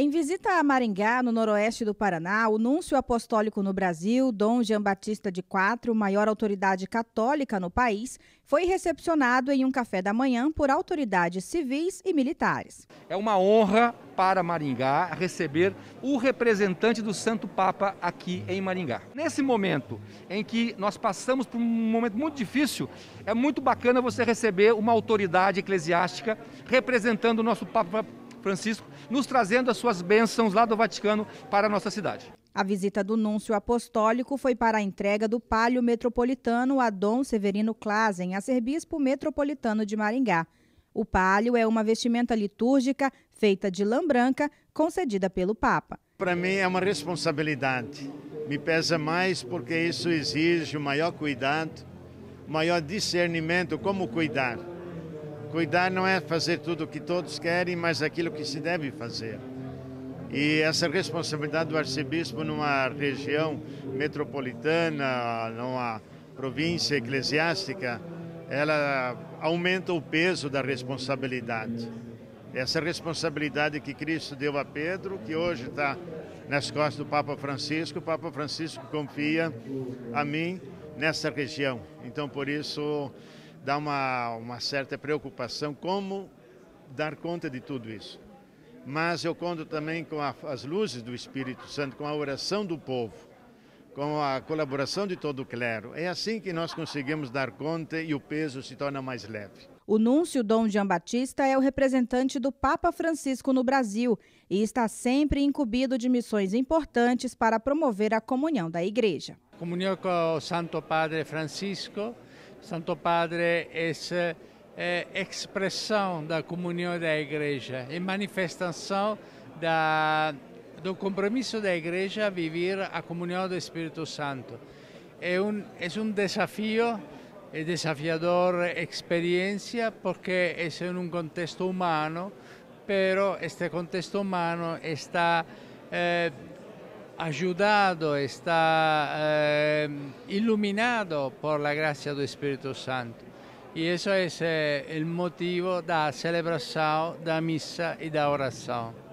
Em visita a Maringá, no noroeste do Paraná, o núncio apostólico no Brasil, Dom Jean Batista de Quatro, maior autoridade católica no país, foi recepcionado em um café da manhã por autoridades civis e militares. É uma honra para Maringá receber o representante do Santo Papa aqui em Maringá. Nesse momento em que nós passamos por um momento muito difícil, é muito bacana você receber uma autoridade eclesiástica representando o nosso Papa Francisco, nos trazendo as suas bênçãos lá do Vaticano para a nossa cidade. A visita do Núncio Apostólico foi para a entrega do Palio Metropolitano a Dom Severino Clasen, acerbispo metropolitano de Maringá. O palio é uma vestimenta litúrgica feita de lã branca, concedida pelo Papa. Para mim é uma responsabilidade. Me pesa mais porque isso exige o maior cuidado, maior discernimento como cuidar. Cuidar não é fazer tudo o que todos querem, mas aquilo que se deve fazer. E essa responsabilidade do arcebispo numa região metropolitana, numa província eclesiástica, ela aumenta o peso da responsabilidade. Essa responsabilidade que Cristo deu a Pedro, que hoje está nas costas do Papa Francisco, o Papa Francisco confia a mim nessa região. Então, por isso, dá uma, uma certa preocupação como dar conta de tudo isso. Mas eu conto também com a, as luzes do Espírito Santo, com a oração do povo, com a colaboração de todo o clero. É assim que nós conseguimos dar conta e o peso se torna mais leve. O Núncio Dom Jean Batista é o representante do Papa Francisco no Brasil e está sempre incumbido de missões importantes para promover a comunhão da Igreja. Comunhão com o Santo Padre Francisco, Santo Padre é, expressão da comunhão da Igreja é manifestação da, do compromisso da Igreja a viver a comunhão do Espírito Santo. É um, é um desafio, é desafiador experiência, porque é em um contexto humano, pero este contexto humano está eh, ayudado, está eh, iluminado por la gracia del Espíritu Santo. Y eso es eh, el motivo da celebración, da misa y da oración.